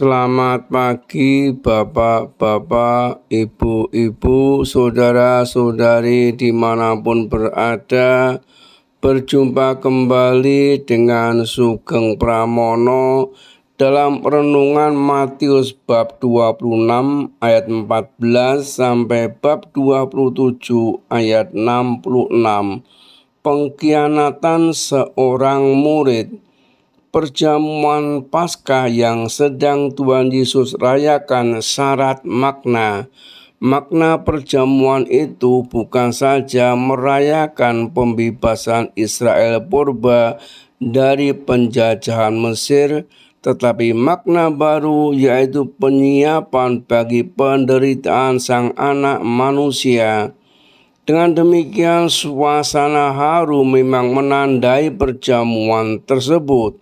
Selamat pagi Bapak-Bapak, Ibu-Ibu, Saudara-saudari dimanapun berada Berjumpa kembali dengan Sugeng Pramono dalam renungan Matius bab 26 ayat 14 sampai bab 27 ayat 66 Pengkhianatan seorang murid perjamuan Paskah yang sedang Tuhan Yesus rayakan syarat makna. Makna perjamuan itu bukan saja merayakan pembebasan Israel purba dari penjajahan Mesir, tetapi makna baru yaitu penyiapan bagi penderitaan Sang Anak Manusia. Dengan demikian, suasana haru memang menandai perjamuan tersebut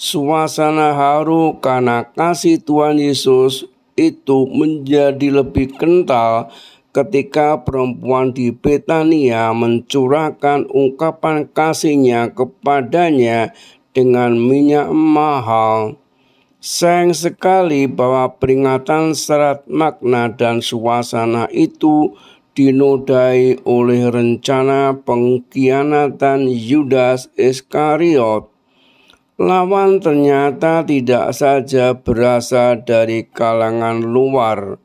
suasana haru karena kasih Tuhan Yesus itu menjadi lebih kental ketika perempuan di Betania mencurahkan ungkapan kasihnya kepadanya dengan minyak mahal. Sayang sekali bahwa peringatan serat makna dan suasana itu dinodai oleh rencana pengkhianatan Yudas Iskariot lawan ternyata tidak saja berasal dari kalangan luar.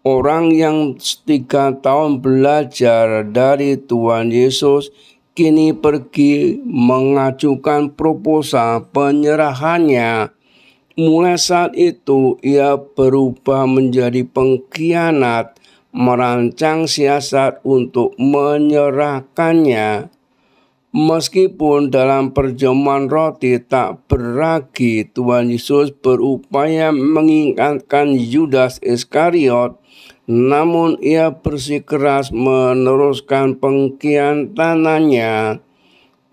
Orang yang setiga tahun belajar dari Tuhan Yesus kini pergi mengajukan proposal penyerahannya. Mulai saat itu ia berubah menjadi pengkhianat, merancang siasat untuk menyerahkannya Meskipun dalam perjamuan roti tak beragi, Tuhan Yesus berupaya mengingatkan Yudas Iskariot, namun ia bersikeras meneruskan tanahnya.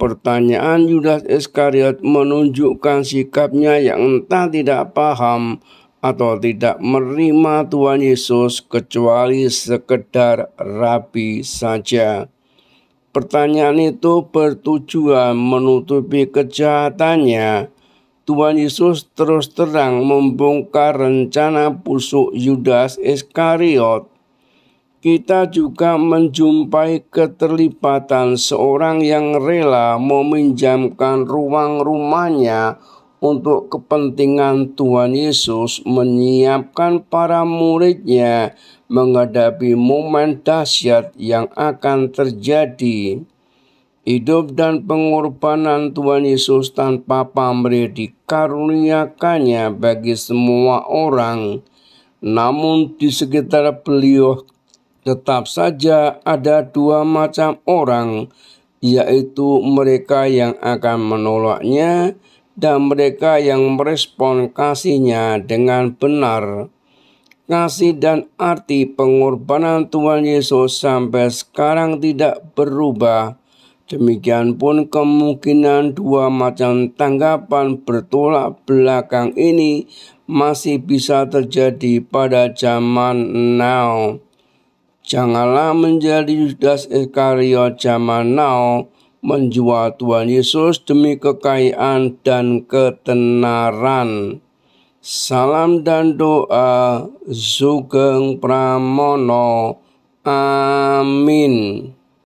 Pertanyaan Yudas Iskariot menunjukkan sikapnya yang entah tidak paham atau tidak menerima Tuhan Yesus kecuali sekedar rapi saja. Pertanyaan itu bertujuan menutupi kejahatannya. Tuhan Yesus terus terang membongkar rencana pusuk Yudas Iskariot. Kita juga menjumpai keterlibatan seorang yang rela meminjamkan ruang rumahnya untuk kepentingan Tuhan Yesus menyiapkan para muridnya menghadapi momen dahsyat yang akan terjadi. Hidup dan pengorbanan Tuhan Yesus tanpa pamrih dikaruniakannya bagi semua orang. Namun di sekitar beliau tetap saja ada dua macam orang, yaitu mereka yang akan menolaknya, dan mereka yang merespon kasihnya dengan benar. Kasih dan arti pengorbanan Tuhan Yesus sampai sekarang tidak berubah. Demikian pun kemungkinan dua macam tanggapan bertolak belakang ini masih bisa terjadi pada zaman now. Janganlah menjadi Judas Iskariot zaman now, menjual Tuhan Yesus demi kekayaan dan ketenaran. Salam dan doa Sugeng Pramono. Amin.